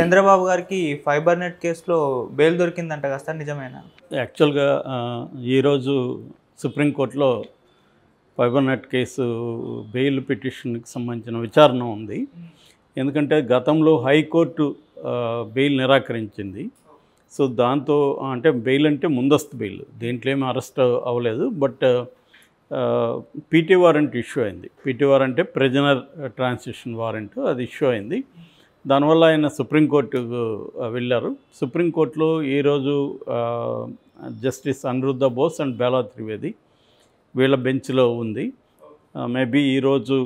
చంద్రబాబు గారికి fibre net కేసులో bail దొరికిందంట కదా సార్ నిజమేనా యాక్చువల్గా ఈరోజు సుప్రీంకోర్టులో ఫైబర్ నెట్ కేసు బెయిల్ పిటిషన్కి సంబంధించిన విచారణ ఉంది ఎందుకంటే గతంలో హైకోర్టు బెయిల్ నిరాకరించింది సో దాంతో అంటే బెయిల్ అంటే ముందస్తు బెయిల్ దేంట్లో ఏమి అరెస్ట్ అవ్వలేదు బట్ పీటీ వారెంట్ ఇష్యూ అయింది పీటీ వారెంట్ అంటే ప్రిజనర్ ట్రాన్సిషన్ వారెంట్ అది ఇష్యూ అయింది దానివల్ల ఆయన సుప్రీంకోర్టుకు వెళ్ళారు సుప్రీంకోర్టులో ఈరోజు జస్టిస్ అనిరుద్ధ బోస్ అండ్ బేలా త్రివేది వీళ్ళ బెంచ్లో ఉంది మేబీ ఈరోజు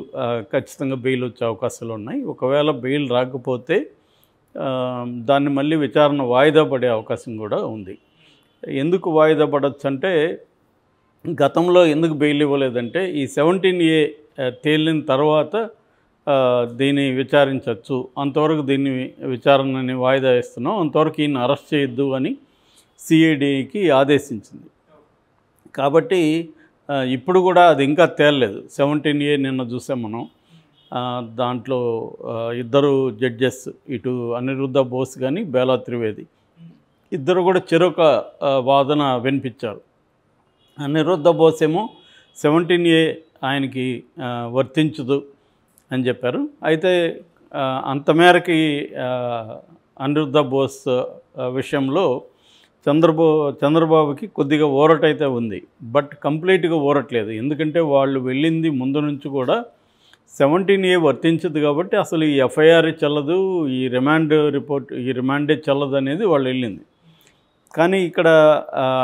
ఖచ్చితంగా బెయిల్ వచ్చే అవకాశాలు ఉన్నాయి ఒకవేళ బెయిల్ రాకపోతే దాన్ని మళ్ళీ విచారణ వాయిదా పడే అవకాశం కూడా ఉంది ఎందుకు వాయిదా పడచ్చు అంటే గతంలో ఎందుకు బెయిల్ ఇవ్వలేదంటే ఈ సెవెంటీన్ ఏ తేలిన తర్వాత దీన్ని విచారించవచ్చు అంతవరకు దీన్ని విచారణని వాయిదా వేస్తున్నాం అంతవరకు ఈయన అరెస్ట్ చేయొద్దు అని సిఐడికి ఆదేశించింది కాబట్టి ఇప్పుడు కూడా అది ఇంకా తేలలేదు సెవెంటీన్ ఏ నిన్న చూసాం మనం దాంట్లో ఇద్దరు జడ్జెస్ ఇటు అనిరుద్ధ బోస్ కానీ బేలా త్రివేది ఇద్దరు కూడా చెరొక వాదన వినిపించారు అనిరుద్ధ బోస్ ఏమో సెవెంటీన్ ఏ ఆయనకి వర్తించదు అని చెప్పారు అయితే అంతమేరకి అనిరుద్ధ బోస్ విషయంలో చంద్రబో చంద్రబాబుకి కొద్దిగా అయితే ఉంది బట్ కంప్లీట్గా ఊరట్లేదు ఎందుకంటే వాళ్ళు వెళ్ళింది ముందు నుంచి కూడా సెవెంటీన్ ఏ వర్తించదు కాబట్టి అసలు ఈ ఎఫ్ఐఆర్ చల్లదు ఈ రిమాండ్ రిపోర్ట్ ఈ రిమాండే చల్లదు అనేది వాళ్ళు వెళ్ళింది కానీ ఇక్కడ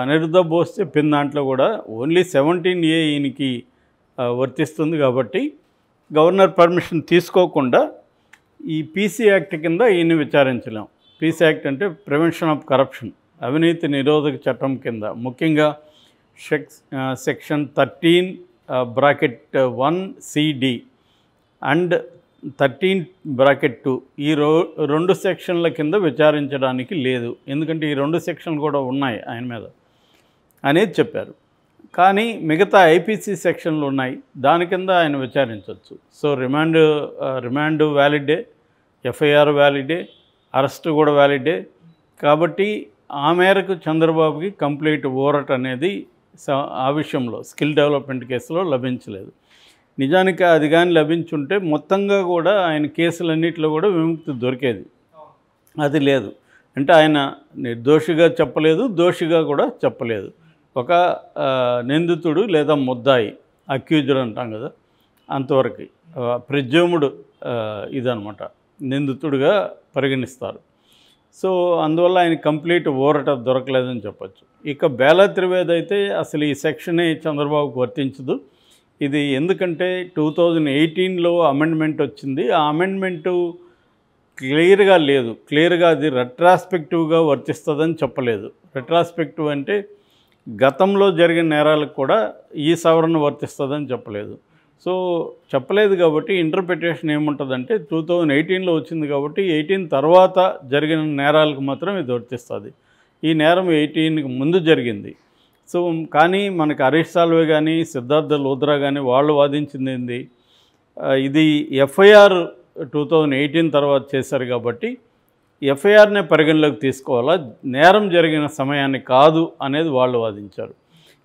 అనిరుద్ధ బోస్ చెప్పిన దాంట్లో కూడా ఓన్లీ సెవెంటీన్ ఏ ఈయనకి వర్తిస్తుంది కాబట్టి గవర్నర్ పర్మిషన్ తీసుకోకుండా ఈ పీసీ యాక్ట్ కింద ఈయన విచారించలేం పీసీ యాక్ట్ అంటే ప్రివెన్షన్ ఆఫ్ కరప్షన్ అవినీతి నిరోధక చట్టం కింద ముఖ్యంగా section thirteen bracket one CD and thirteen bracket two ఈ రో రెండు సెక్షన్ల కింద విచారించడానికి లేదు ఎందుకంటే ఈ రెండు సెక్షన్లు కూడా ఉన్నాయి ఆయన మీద అనేది చెప్పారు కానీ మిగతా ఐపీసీ సెక్షన్లు ఉన్నాయి దాని కింద ఆయన విచారించవచ్చు సో రిమాండ్ రిమాండ్ వ్యాలిడే ఎఫ్ఐఆర్ వ్యాలిడే అరెస్ట్ కూడా వ్యాలిడే కాబట్టి ఆ మేరకు చంద్రబాబుకి కంప్లీట్ ఓరట్ అనేది ఆ విషయంలో స్కిల్ డెవలప్మెంట్ కేసులో లభించలేదు నిజానికి అది కానీ లభించుంటే మొత్తంగా కూడా ఆయన కేసులన్నింటిలో కూడా విముక్తి దొరికేది అది లేదు అంటే ఆయన నిర్దోషిగా చెప్పలేదు దోషిగా కూడా చెప్పలేదు ఒక నిందితుడు లేదా ముద్దాయి అక్యూజుడు అంటాం కదా అంతవరకు ప్రజ్యోముడు ఇదనమాట నిందితుడుగా పరిగణిస్తారు సో అందువల్ల ఆయన కంప్లీట్ ఊరట దొరకలేదని చెప్పచ్చు ఇక బేలా త్రివేది అయితే అసలు ఈ సెక్షనే చంద్రబాబుకు వర్తించదు ఇది ఎందుకంటే టూ థౌజండ్ ఎయిటీన్లో అమెండ్మెంట్ వచ్చింది ఆ అమెండ్మెంటు క్లియర్గా లేదు క్లియర్గా అది రెట్రాస్పెక్టివ్గా వర్తిస్తుందని చెప్పలేదు రెట్రాస్పెక్టివ్ అంటే గతంలో జరిగిన నేరాలకు కూడా ఈ సవరణ వర్తిస్తుందని చెప్పలేదు సో చెప్పలేదు కాబట్టి ఇంటర్ప్రిటేషన్ ఏముంటుందంటే టూ థౌజండ్ ఎయిటీన్లో వచ్చింది కాబట్టి ఎయిటీన్ తర్వాత జరిగిన నేరాలకు మాత్రం ఇది వర్తిస్తుంది ఈ నేరం ఎయిటీన్కి ముందు జరిగింది సో కానీ మనకి హరీష్ సాల్వే కానీ సిద్ధార్థ లోద్రా కానీ వాళ్ళు వాదించింది ఏంది ఇది ఎఫ్ఐఆర్ టూ థౌజండ్ ఎయిటీన్ తర్వాత చేశారు కాబట్టి ఎఫ్ఐఆర్నే పరిగణలోకి తీసుకోవాలా నేరం జరిగిన సమయాన్ని కాదు అనేది వాళ్ళు వాదించారు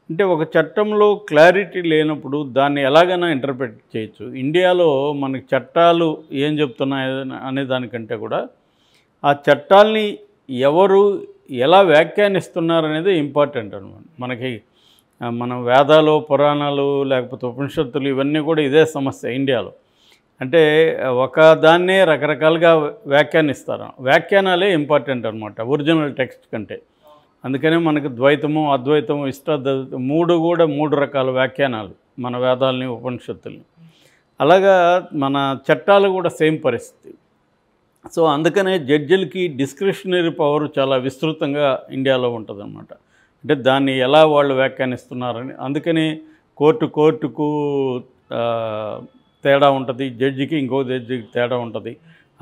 అంటే ఒక చట్టంలో క్లారిటీ లేనప్పుడు దాన్ని ఎలాగైనా ఇంటర్ప్రిట్ చేయొచ్చు ఇండియాలో మనకి చట్టాలు ఏం చెప్తున్నాయి అనే దానికంటే కూడా ఆ చట్టాల్ని ఎవరు ఎలా వ్యాఖ్యానిస్తున్నారు అనేది ఇంపార్టెంట్ అనమాట మనకి మనం వేదాలు పురాణాలు లేకపోతే ఉపనిషత్తులు ఇవన్నీ కూడా ఇదే సమస్య ఇండియాలో అంటే ఒకదాన్నే రకరకాలుగా వ్యాఖ్యానిస్తారు వ్యాఖ్యానాలే ఇంపార్టెంట్ అనమాట ఒరిజినల్ టెక్స్ట్ కంటే అందుకనే మనకు ద్వైతము అద్వైతము ఇష్టాద్వైతం మూడు కూడా మూడు రకాల వ్యాఖ్యానాలు మన వేదాలని ఉపనిషత్తుల్ని అలాగా మన చట్టాలు కూడా సేమ్ పరిస్థితి సో అందుకనే జడ్జిలకి డిస్క్రిషనరీ పవర్ చాలా విస్తృతంగా ఇండియాలో ఉంటుందన్నమాట అంటే దాన్ని ఎలా వాళ్ళు వ్యాఖ్యానిస్తున్నారని అందుకని కోర్టు కోర్టుకు తేడా ఉంటుంది జడ్జికి ఇంకో జడ్జికి తేడా ఉంటుంది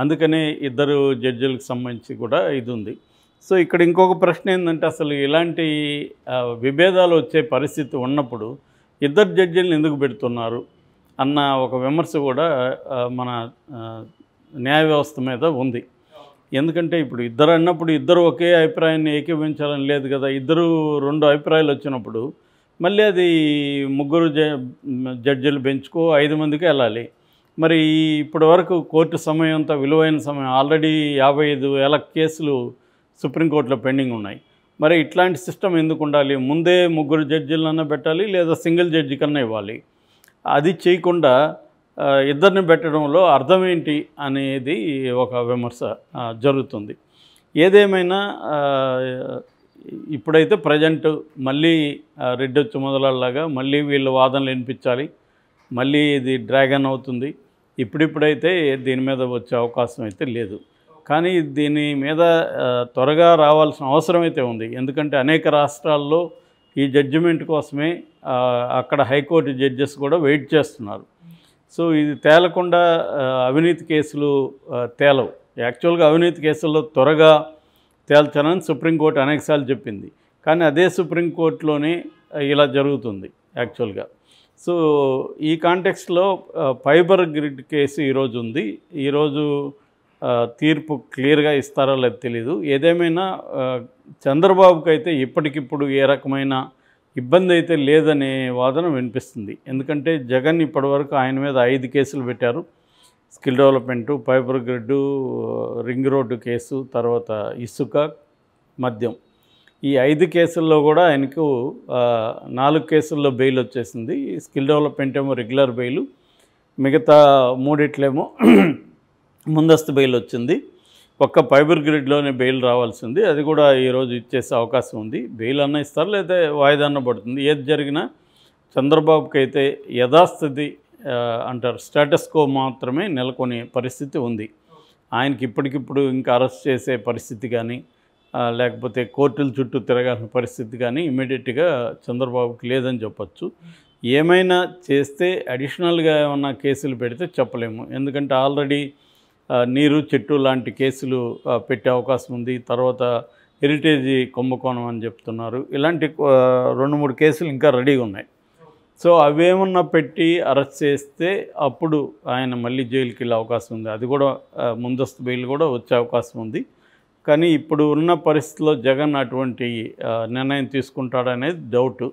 అందుకనే ఇద్దరు జడ్జిలకు సంబంధించి కూడా ఇది ఉంది సో ఇక్కడ ఇంకొక ప్రశ్న ఏంటంటే అసలు ఇలాంటి విభేదాలు వచ్చే పరిస్థితి ఉన్నప్పుడు ఇద్దరు జడ్జిలను ఎందుకు పెడుతున్నారు అన్న ఒక విమర్శ కూడా మన న్యాయ వ్యవస్థ మీద ఉంది ఎందుకంటే ఇప్పుడు ఇద్దరు అన్నప్పుడు ఇద్దరు ఒకే అభిప్రాయాన్ని ఏకీభవించాలని లేదు కదా ఇద్దరు రెండు అభిప్రాయాలు వచ్చినప్పుడు మళ్ళీ అది ముగ్గురు జడ్జిలు పెంచుకో ఐదు మందికి వెళ్ళాలి మరి ఇప్పటి వరకు కోర్టు సమయం అంత విలువైన సమయం ఆల్రెడీ యాభై ఐదు వేల కేసులు సుప్రీంకోర్టులో పెండింగ్ ఉన్నాయి మరి ఇట్లాంటి సిస్టమ్ ఎందుకు ఉండాలి ముందే ముగ్గురు జడ్జిలన్నా పెట్టాలి లేదా సింగిల్ జడ్జి కన్నా ఇవ్వాలి అది చేయకుండా ఇద్దరిని పెట్టడంలో అర్థం ఏంటి అనేది ఒక విమర్శ జరుగుతుంది ఏదేమైనా ఇప్పుడైతే ప్రజెంట్ మళ్ళీ రెడ్డి వచ్చి మొదలలాగా మళ్ళీ వీళ్ళు వాదనలు వినిపించాలి మళ్ళీ ఇది డ్రాగన్ అవుతుంది ఇప్పుడిప్పుడైతే దీని మీద వచ్చే అవకాశం అయితే లేదు కానీ దీని మీద త్వరగా రావాల్సిన అవసరం అయితే ఉంది ఎందుకంటే అనేక రాష్ట్రాల్లో ఈ జడ్జిమెంట్ కోసమే అక్కడ హైకోర్టు జడ్జెస్ కూడా వెయిట్ చేస్తున్నారు సో ఇది తేలకుండా అవినీతి కేసులు తేలవు యాక్చువల్గా అవినీతి కేసుల్లో త్వరగా తేల్చాలని సుప్రీంకోర్టు అనేకసార్లు చెప్పింది కానీ అదే సుప్రీంకోర్టులోనే ఇలా జరుగుతుంది యాక్చువల్గా సో ఈ కాంటెక్స్లో ఫైబర్ గ్రిడ్ కేసు ఈరోజు ఉంది ఈరోజు తీర్పు క్లియర్గా ఇస్తారో లేదు తెలీదు ఏదేమైనా చంద్రబాబుకి అయితే ఇప్పటికిప్పుడు ఏ రకమైన ఇబ్బంది అయితే లేదనే వాదన వినిపిస్తుంది ఎందుకంటే జగన్ ఇప్పటివరకు ఆయన మీద ఐదు కేసులు పెట్టారు skill development fibre grid ring road case తర్వాత ఇసుక మద్యం ఈ ఐదు కేసుల్లో కూడా ఆయనకు నాలుగు కేసుల్లో బెయిల్ వచ్చేసింది స్కిల్ డెవలప్మెంట్ ఏమో రెగ్యులర్ బెయిలు మిగతా మూడిట్లేమో ముందస్తు బెయిల్ వచ్చింది ఒక్క ఫైబర్ గ్రిడ్లోనే బెయిల్ రావాల్సింది అది కూడా ఈరోజు ఇచ్చేసే అవకాశం ఉంది బెయిల్ అన్న ఇస్తారు లేదా వాయిదా అన్న పడుతుంది ఏది జరిగినా చంద్రబాబుకి అయితే యథాస్థితి అంటారు స్టేటస్కో మాత్రమే నెలకొనే పరిస్థితి ఉంది ఆయనకి ఇప్పటికిప్పుడు ఇంకా అరెస్ట్ చేసే పరిస్థితి కానీ లేకపోతే కోర్టుల చుట్టూ తిరగాల్సిన పరిస్థితి కానీ ఇమీడియట్గా చంద్రబాబుకి లేదని చెప్పచ్చు ఏమైనా చేస్తే అడిషనల్గా ఏమన్నా కేసులు పెడితే చెప్పలేము ఎందుకంటే ఆల్రెడీ నీరు చెట్టు లాంటి కేసులు పెట్టే అవకాశం ఉంది తర్వాత హెరిటేజ్ కుంభకోణం అని చెప్తున్నారు ఇలాంటి రెండు మూడు కేసులు ఇంకా రెడీగా ఉన్నాయి సో అవేమన్నా పెట్టి అరెస్ట్ చేస్తే అప్పుడు ఆయన మళ్ళీ జైలుకి వెళ్ళే అవకాశం ఉంది అది కూడా ముందస్తు బెయిల్ కూడా వచ్చే అవకాశం ఉంది కానీ ఇప్పుడు ఉన్న పరిస్థితిలో జగన్ అటువంటి నిర్ణయం తీసుకుంటాడనేది డౌట్